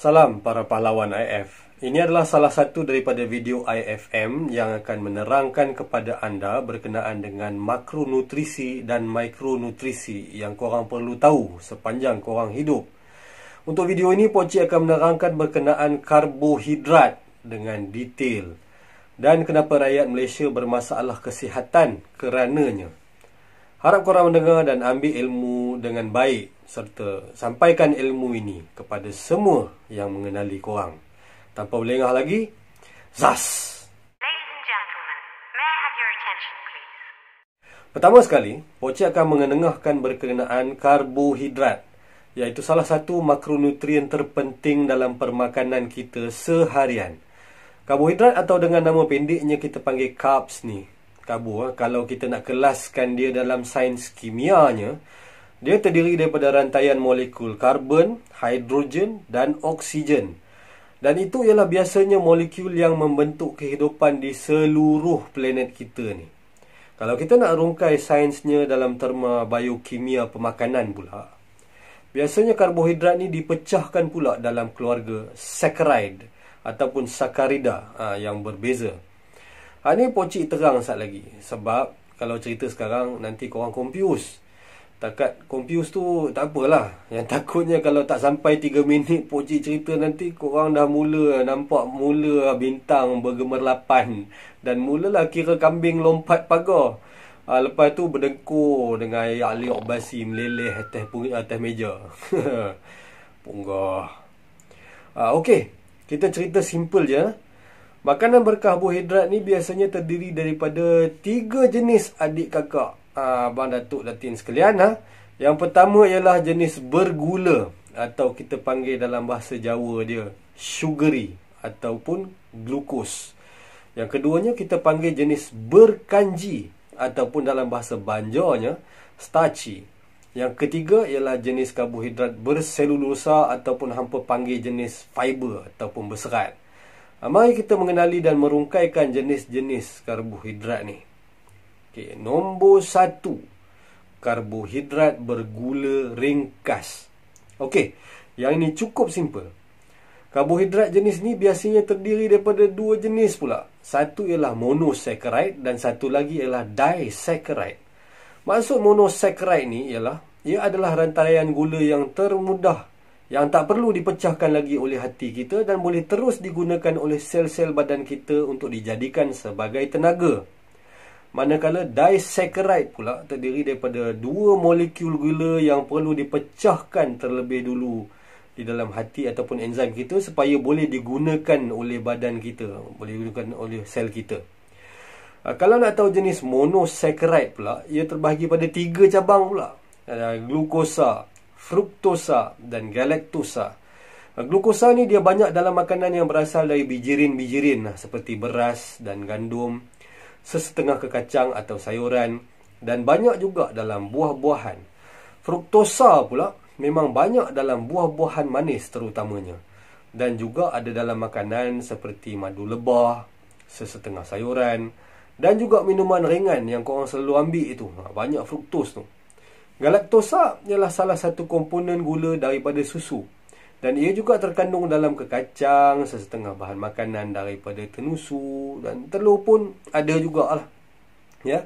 Salam para pahlawan IF. Ini adalah salah satu daripada video IFM yang akan menerangkan kepada anda berkenaan dengan makronutrisi dan mikronutrisi yang korang perlu tahu sepanjang korang hidup. Untuk video ini, Poci akan menerangkan berkenaan karbohidrat dengan detail dan kenapa rakyat Malaysia bermasalah kesihatan kerananya. Harap korang mendengar dan ambil ilmu dengan baik serta sampaikan ilmu ini kepada semua yang mengenali korang. Tanpa berlengah lagi, ZAS! Pertama sekali, Pocik akan mengenengahkan berkenaan karbohidrat iaitu salah satu makronutrien terpenting dalam permakanan kita seharian. Karbohidrat atau dengan nama pendeknya kita panggil carbs ni tabu eh. kalau kita nak kelaskan dia dalam sains kimianya dia terdiri daripada rantaian molekul karbon, hidrogen dan oksigen. Dan itu ialah biasanya molekul yang membentuk kehidupan di seluruh planet kita ni. Kalau kita nak rungkai sainsnya dalam terma biokimia pemakanan pula. Biasanya karbohidrat ni dipecahkan pula dalam keluarga saccharide ataupun sakarida ah, yang berbeza. Ha ni pun terang sat lagi sebab kalau cerita sekarang nanti kau korang confuse. Takat confuse tu tak apalah. Yang takutnya kalau tak sampai 3 minit pun cerita nanti kau korang dah mula nampak mula bintang bergemerlapan dan mulalah kira kambing lompat pagar. Ha, lepas tu berdengkur dengan air liok basi meleleh atas, atas meja. Punggah. Ha, okay. Kita cerita simple je. Ha. Makanan berkarbohidrat buhidrat ni biasanya terdiri daripada tiga jenis adik kakak ah, Abang Datuk Latin sekalian ha? Yang pertama ialah jenis bergula Atau kita panggil dalam bahasa Jawa dia Sugary Ataupun glukos Yang keduanya kita panggil jenis berkanji Ataupun dalam bahasa banjarnya Starchy Yang ketiga ialah jenis karbohidrat berselulosa Ataupun hampa panggil jenis fiber Ataupun berserat Ah, mari kita mengenali dan merungkaikan jenis-jenis karbohidrat ni. Okey, nombor satu. Karbohidrat bergula ringkas. Okey, yang ini cukup simple. Karbohidrat jenis ni biasanya terdiri daripada dua jenis pula. Satu ialah monosaccharide dan satu lagi ialah disaccharide. Maksud monosaccharide ni ialah ia adalah rantaian gula yang termudah yang tak perlu dipecahkan lagi oleh hati kita dan boleh terus digunakan oleh sel-sel badan kita untuk dijadikan sebagai tenaga. Manakala disaccharide pula terdiri daripada dua molekul gula yang perlu dipecahkan terlebih dulu di dalam hati ataupun enzim kita supaya boleh digunakan oleh badan kita, boleh digunakan oleh sel kita. Ah, kalau nak tahu jenis monosaccharide pula, ia terbahagi pada tiga cabang pula. glukosa, fruktosa dan galaktosa. Glukosa ni dia banyak dalam makanan yang berasal dari bijirin-bijirin seperti beras dan gandum, sesetengah kekacang atau sayuran dan banyak juga dalam buah-buahan. Fruktosa pula memang banyak dalam buah-buahan manis terutamanya dan juga ada dalam makanan seperti madu lebah, sesetengah sayuran dan juga minuman ringan yang korang selalu ambil itu. Banyak fruktosa. tu. Galaktosa ialah salah satu komponen gula daripada susu dan ia juga terkandung dalam kekacang, sesetengah bahan makanan daripada tenusu dan telur pun ada juga lah. Ya.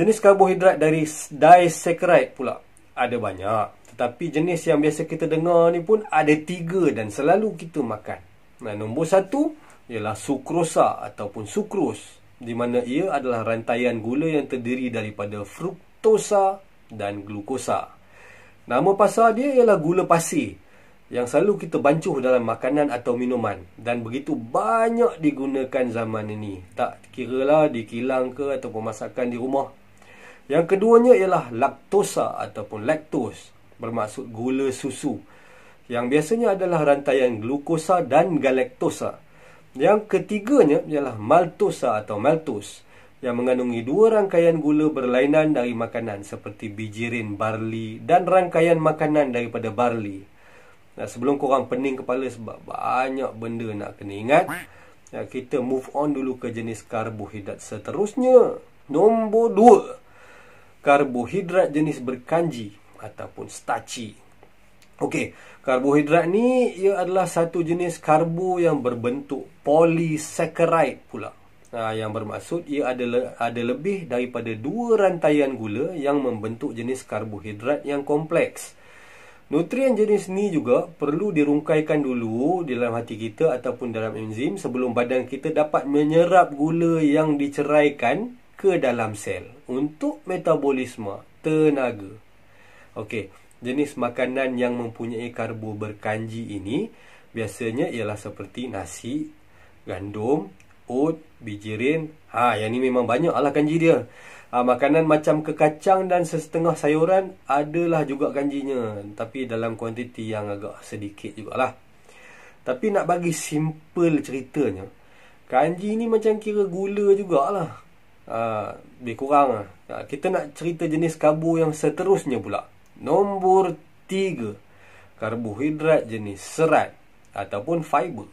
Jenis karbohidrat dari disaccharide pula ada banyak. Tetapi jenis yang biasa kita dengar ni pun ada tiga dan selalu kita makan. Nah, nombor satu ialah sukrosa ataupun sukros di mana ia adalah rantaian gula yang terdiri daripada fruktosa dan glukosa. Nama pasal dia ialah gula pasir yang selalu kita bancuh dalam makanan atau minuman dan begitu banyak digunakan zaman ini. Tak kira lah di kilang ke atau pemasakan di rumah. Yang keduanya ialah laktosa ataupun lactose bermaksud gula susu yang biasanya adalah rantaian glukosa dan galaktosa. Yang ketiganya ialah maltosa atau maltose yang mengandungi dua rangkaian gula berlainan dari makanan seperti bijirin, barley dan rangkaian makanan daripada barley. Nah, sebelum korang pening kepala sebab banyak benda nak kena ingat, nah, kita move on dulu ke jenis karbohidrat seterusnya. Nombor dua, karbohidrat jenis berkanji ataupun starchy. Okey, karbohidrat ni ia adalah satu jenis karbo yang berbentuk polysaccharide pula. Ah, yang bermaksud ia ada ada lebih daripada dua rantaian gula yang membentuk jenis karbohidrat yang kompleks. Nutrien jenis ni juga perlu dirungkaikan dulu di dalam hati kita ataupun dalam enzim sebelum badan kita dapat menyerap gula yang diceraikan ke dalam sel untuk metabolisme tenaga. Okey, jenis makanan yang mempunyai karbo berkanji ini biasanya ialah seperti nasi, gandum, oat, bijirin. Ha, yang ni memang banyak lah kanji dia. Ha, makanan macam kekacang dan sesetengah sayuran adalah juga kanjinya. Tapi dalam kuantiti yang agak sedikit jugalah. Tapi nak bagi simple ceritanya. Kanji ni macam kira gula jugalah. Ha, lebih kurang lah. Ha, kita nak cerita jenis kabu yang seterusnya pula. Nombor tiga. Karbohidrat jenis serat ataupun fiber.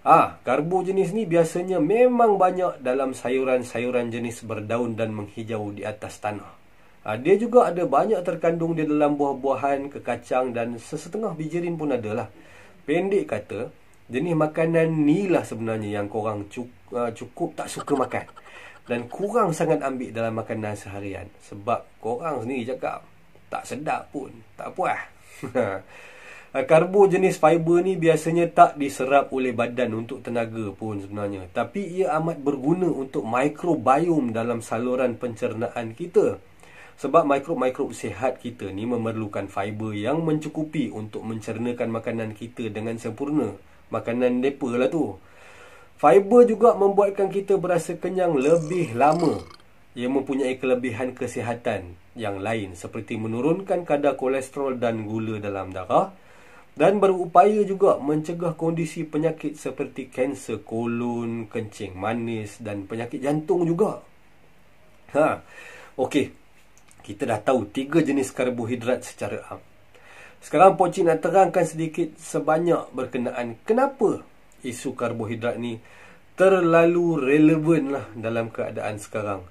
Ah, karbo jenis ni biasanya memang banyak dalam sayuran-sayuran jenis berdaun dan menghijau di atas tanah. Ah, dia juga ada banyak terkandung di dalam buah-buahan, kekacang dan sesetengah bijirin pun adalah. Pendek kata, jenis makanan ni lah sebenarnya yang korang cukup, uh, ah, cukup tak suka makan. Dan kurang sangat ambil dalam makanan seharian. Sebab korang sendiri cakap, tak sedap pun, tak puas. Eh, Karbo jenis fiber ni biasanya tak diserap oleh badan untuk tenaga pun sebenarnya. Tapi ia amat berguna untuk mikrobiom dalam saluran pencernaan kita. Sebab mikro mikro sihat kita ni memerlukan fiber yang mencukupi untuk mencernakan makanan kita dengan sempurna. Makanan depa lah tu. Fiber juga membuatkan kita berasa kenyang lebih lama. Ia mempunyai kelebihan kesihatan yang lain seperti menurunkan kadar kolesterol dan gula dalam darah, dan berupaya juga mencegah kondisi penyakit seperti kanser kolon, kencing manis dan penyakit jantung juga. Ha. Okey. Kita dah tahu tiga jenis karbohidrat secara am. Sekarang Pocik nak terangkan sedikit sebanyak berkenaan kenapa isu karbohidrat ni terlalu relevan lah dalam keadaan sekarang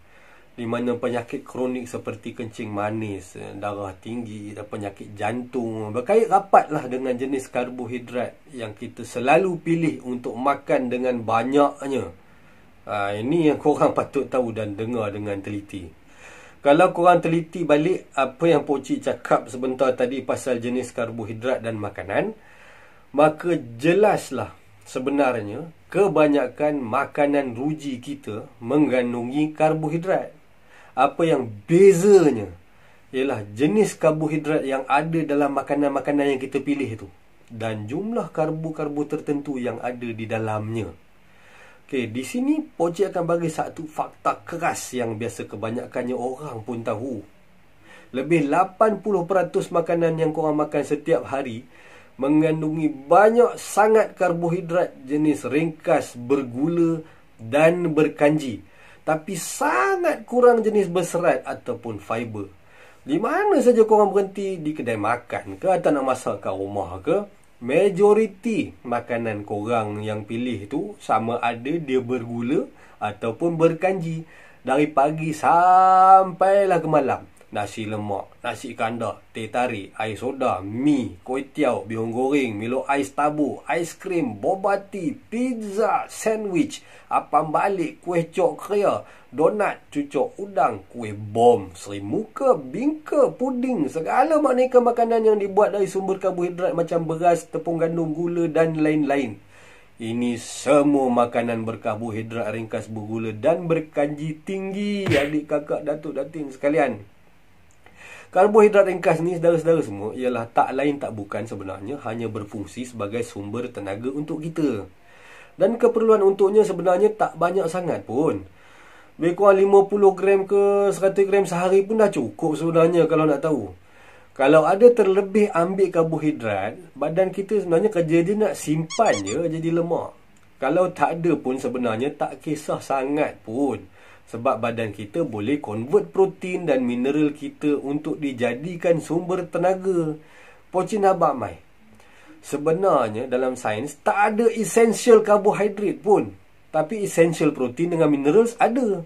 di mana penyakit kronik seperti kencing manis, eh, darah tinggi dan penyakit jantung berkait rapatlah dengan jenis karbohidrat yang kita selalu pilih untuk makan dengan banyaknya. Ha, ini yang korang patut tahu dan dengar dengan teliti. Kalau korang teliti balik apa yang Pocik cakap sebentar tadi pasal jenis karbohidrat dan makanan, maka jelaslah sebenarnya kebanyakan makanan ruji kita mengandungi karbohidrat apa yang bezanya ialah jenis karbohidrat yang ada dalam makanan-makanan yang kita pilih itu dan jumlah karbo-karbo tertentu yang ada di dalamnya. Okay, di sini Poci akan bagi satu fakta keras yang biasa kebanyakannya orang pun tahu. Lebih 80% makanan yang korang makan setiap hari mengandungi banyak sangat karbohidrat jenis ringkas, bergula dan berkanji. Tapi sangat kurang jenis berserat ataupun fiber. Di mana saja korang berhenti, di kedai makan ke atau nak masak kat rumah ke, majoriti makanan korang yang pilih tu sama ada dia bergula ataupun berkanji. Dari pagi sampailah ke malam nasi lemak, nasi kandar, teh tarik, air soda, mi, kuih tiaw, bihong goreng, milo ais tabu, ais krim, boba tea, pizza, sandwich, apam balik, kuih cok kria, donat, cucuk udang, kuih bom, seri muka, bingka, puding, segala maknaikan makanan yang dibuat dari sumber karbohidrat macam beras, tepung gandum, gula dan lain-lain. Ini semua makanan berkarbohidrat ringkas bergula dan berkanji tinggi adik kakak datuk datin sekalian. Karbohidrat ringkas ni saudara-saudara semua ialah tak lain tak bukan sebenarnya hanya berfungsi sebagai sumber tenaga untuk kita. Dan keperluan untuknya sebenarnya tak banyak sangat pun. Lebih kurang 50 gram ke 100 gram sehari pun dah cukup sebenarnya kalau nak tahu. Kalau ada terlebih ambil karbohidrat, badan kita sebenarnya kerja dia nak simpan je jadi lemak. Kalau tak ada pun sebenarnya tak kisah sangat pun sebab badan kita boleh convert protein dan mineral kita untuk dijadikan sumber tenaga. Pocin habak mai. Sebenarnya dalam sains tak ada essential karbohidrat pun. Tapi essential protein dengan minerals ada.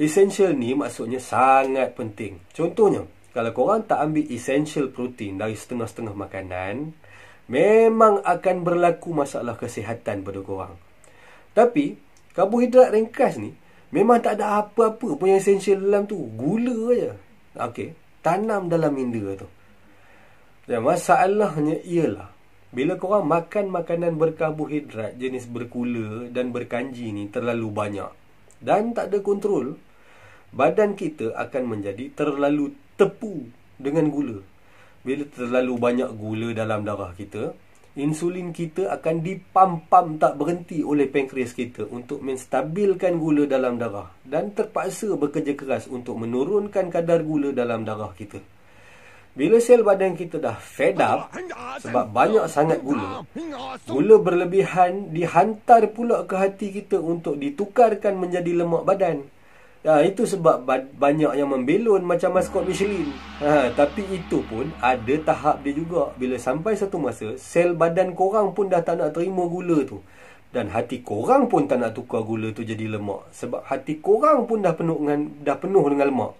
Essential ni maksudnya sangat penting. Contohnya, kalau korang tak ambil essential protein dari setengah-setengah makanan, memang akan berlaku masalah kesihatan pada korang. Tapi, karbohidrat ringkas ni Memang tak ada apa-apa pun yang essential dalam tu. Gula je. okay. Tanam dalam minda tu. Dan ya, masalahnya ialah. Bila korang makan makanan berkarbohidrat jenis berkula dan berkanji ni terlalu banyak. Dan tak ada kontrol. Badan kita akan menjadi terlalu tepu dengan gula. Bila terlalu banyak gula dalam darah kita insulin kita akan dipam-pam tak berhenti oleh pankreas kita untuk menstabilkan gula dalam darah dan terpaksa bekerja keras untuk menurunkan kadar gula dalam darah kita. Bila sel badan kita dah fed up sebab banyak sangat gula, gula berlebihan dihantar pula ke hati kita untuk ditukarkan menjadi lemak badan Ya itu sebab banyak yang membelon macam maskot Michelin. Ha, tapi itu pun ada tahap dia juga. Bila sampai satu masa, sel badan korang pun dah tak nak terima gula tu. Dan hati korang pun tak nak tukar gula tu jadi lemak. Sebab hati korang pun dah penuh dengan, dah penuh dengan lemak.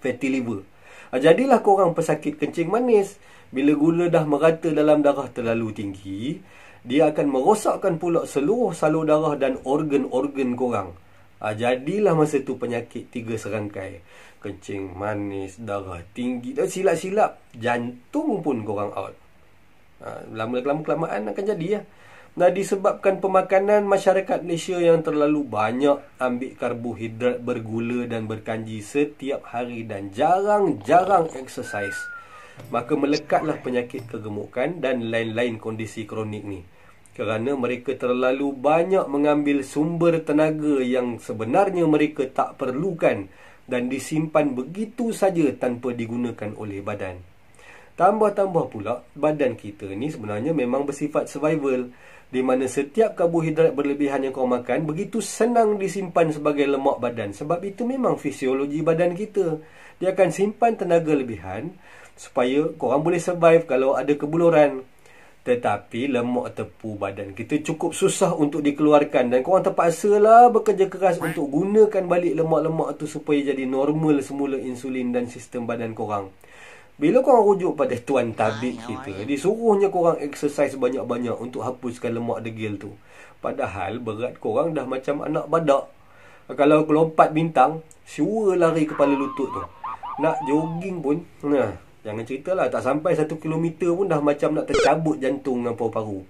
Fatty liver. Ha, jadilah korang pesakit kencing manis. Bila gula dah merata dalam darah terlalu tinggi, dia akan merosakkan pula seluruh salur darah dan organ-organ korang. Uh, jadilah masa tu penyakit tiga serangkai Kencing manis, darah tinggi Dan silap-silap jantung pun korang out ah, Lama-lama uh, kelamaan akan jadi ya Nah disebabkan pemakanan masyarakat Malaysia yang terlalu banyak ambil karbohidrat bergula dan berkanji setiap hari dan jarang-jarang exercise. Maka melekatlah penyakit kegemukan dan lain-lain kondisi kronik ni kerana mereka terlalu banyak mengambil sumber tenaga yang sebenarnya mereka tak perlukan dan disimpan begitu saja tanpa digunakan oleh badan. Tambah-tambah pula, badan kita ni sebenarnya memang bersifat survival di mana setiap karbohidrat berlebihan yang kau makan begitu senang disimpan sebagai lemak badan sebab itu memang fisiologi badan kita. Dia akan simpan tenaga lebihan supaya kau orang boleh survive kalau ada kebuluran. Tetapi lemak tepu badan kita cukup susah untuk dikeluarkan dan korang terpaksalah bekerja keras untuk gunakan balik lemak-lemak tu supaya jadi normal semula insulin dan sistem badan korang. Bila korang rujuk pada tuan tabib kita, disuruhnya korang exercise banyak-banyak untuk hapuskan lemak degil tu. Padahal berat korang dah macam anak badak. Kalau lompat bintang, sure lari kepala lutut tu. Nak jogging pun, nah, Jangan cerita lah Tak sampai satu kilometer pun Dah macam nak tercabut jantung dengan paru-paru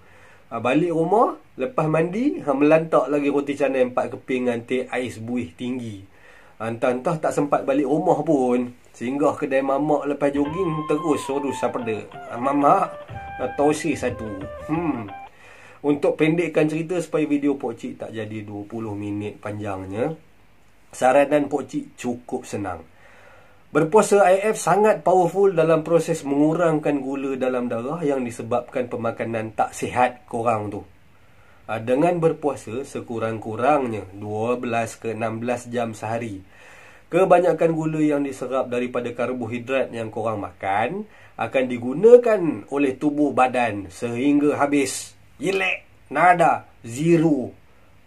ha, Balik rumah Lepas mandi ha, Melantak lagi roti canai Empat keping dengan teh ais buih tinggi Entah-entah tak sempat balik rumah pun Singgah kedai mamak lepas jogging Terus suruh sapada ha, ah, Mamak Tosis satu Hmm untuk pendekkan cerita supaya video pokcik tak jadi 20 minit panjangnya Saranan pokcik cukup senang Berpuasa IF sangat powerful dalam proses mengurangkan gula dalam darah yang disebabkan pemakanan tak sihat korang tu. Ah, dengan berpuasa sekurang-kurangnya 12 ke 16 jam sehari. Kebanyakan gula yang diserap daripada karbohidrat yang korang makan akan digunakan oleh tubuh badan sehingga habis. Jelek nada, zero.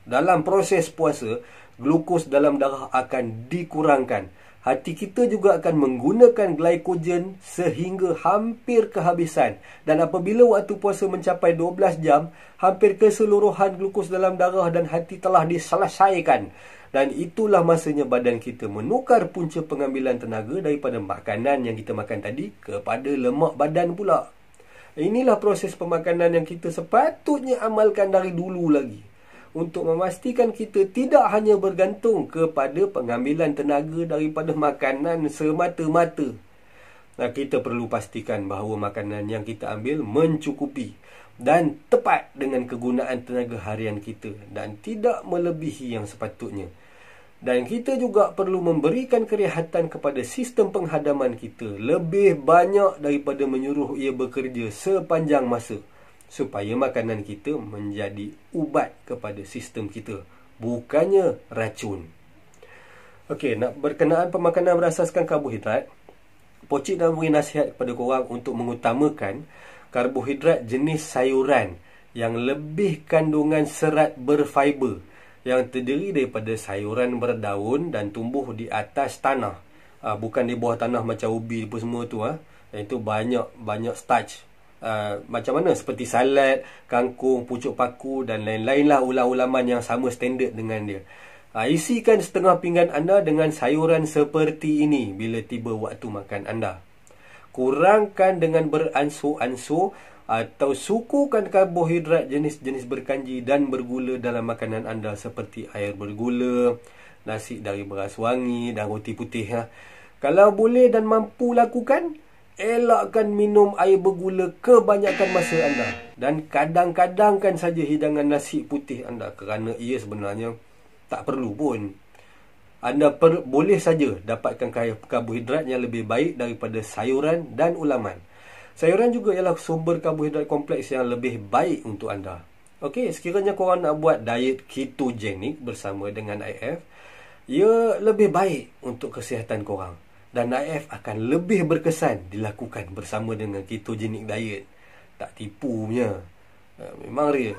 Dalam proses puasa, glukos dalam darah akan dikurangkan hati kita juga akan menggunakan glycogen sehingga hampir kehabisan. Dan apabila waktu puasa mencapai 12 jam, hampir keseluruhan glukos dalam darah dan hati telah diselesaikan. Dan itulah masanya badan kita menukar punca pengambilan tenaga daripada makanan yang kita makan tadi kepada lemak badan pula. Inilah proses pemakanan yang kita sepatutnya amalkan dari dulu lagi untuk memastikan kita tidak hanya bergantung kepada pengambilan tenaga daripada makanan semata-mata. Nah, kita perlu pastikan bahawa makanan yang kita ambil mencukupi dan tepat dengan kegunaan tenaga harian kita dan tidak melebihi yang sepatutnya. Dan kita juga perlu memberikan kerehatan kepada sistem penghadaman kita lebih banyak daripada menyuruh ia bekerja sepanjang masa supaya makanan kita menjadi ubat kepada sistem kita bukannya racun. Okey, nak berkenaan pemakanan berasaskan karbohidrat, Pocik dan beri nasihat kepada korang untuk mengutamakan karbohidrat jenis sayuran yang lebih kandungan serat berfiber yang terdiri daripada sayuran berdaun dan tumbuh di atas tanah. Ah, bukan di bawah tanah macam ubi apa semua tu. Ha. Itu banyak-banyak starch, uh, macam mana seperti salad, kangkung, pucuk paku dan lain-lain lah ulam-ulaman yang sama standard dengan dia. Uh, isikan setengah pinggan anda dengan sayuran seperti ini bila tiba waktu makan anda. Kurangkan dengan beransur-ansur atau sukukan karbohidrat jenis-jenis berkanji dan bergula dalam makanan anda seperti air bergula, nasi dari beras wangi dan roti putih. Ha. Kalau boleh dan mampu lakukan, elakkan minum air bergula kebanyakan masa anda dan kadang-kadangkan saja hidangan nasi putih anda kerana ia sebenarnya tak perlu pun anda per, boleh saja dapatkan karbohidrat yang lebih baik daripada sayuran dan ulaman sayuran juga ialah sumber karbohidrat kompleks yang lebih baik untuk anda Okey, sekiranya korang nak buat diet ketogenik bersama dengan IF, ia lebih baik untuk kesihatan korang dan IF akan lebih berkesan dilakukan bersama dengan ketogenic diet. Tak tipu punya. Eh, memang real.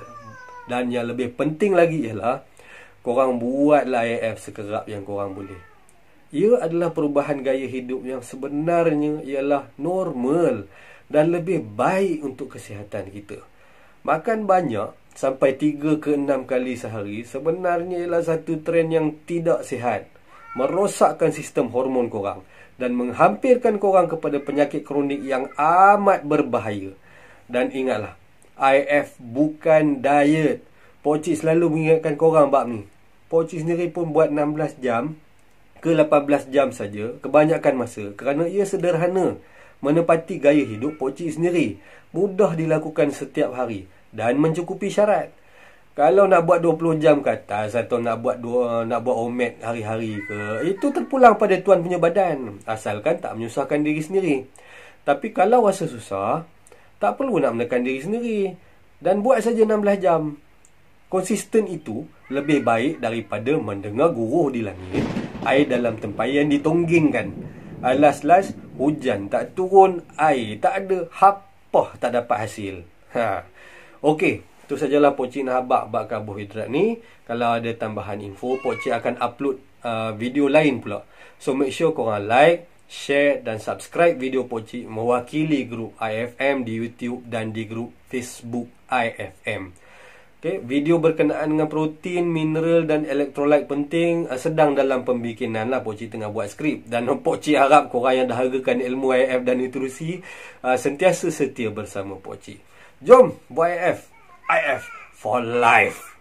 Dan yang lebih penting lagi ialah korang buatlah IF sekerap yang korang boleh. Ia adalah perubahan gaya hidup yang sebenarnya ialah normal dan lebih baik untuk kesihatan kita. Makan banyak sampai 3 ke 6 kali sehari sebenarnya ialah satu trend yang tidak sihat. Merosakkan sistem hormon korang dan menghampirkan korang kepada penyakit kronik yang amat berbahaya. Dan ingatlah, IF bukan diet. Pocik selalu mengingatkan korang bab ni. Pocik sendiri pun buat 16 jam ke 18 jam saja kebanyakan masa kerana ia sederhana menepati gaya hidup pocik sendiri mudah dilakukan setiap hari dan mencukupi syarat kalau nak buat 20 jam ke atas atau nak buat dua, nak buat omet hari-hari ke, itu terpulang pada tuan punya badan. Asalkan tak menyusahkan diri sendiri. Tapi kalau rasa susah, tak perlu nak menekan diri sendiri. Dan buat saja 16 jam. Konsisten itu lebih baik daripada mendengar guru di langit, air dalam tempayan ditonggingkan, alas last hujan tak turun, air tak ada, hapah tak dapat hasil. Ha. Okey, itu sajalah pochi nak habak bab karbohidrat ni. Kalau ada tambahan info, pochi akan upload uh, video lain pula. So make sure korang like, share dan subscribe video pochi mewakili grup IFM di YouTube dan di grup Facebook IFM. Okay, video berkenaan dengan protein, mineral dan elektrolit penting uh, sedang dalam pembikinan lah. Pokcik tengah buat skrip. Dan pokcik harap korang yang dah dahagakan ilmu IF dan nutrisi uh, sentiasa setia bersama pokcik. Jom buat IF! IF for life.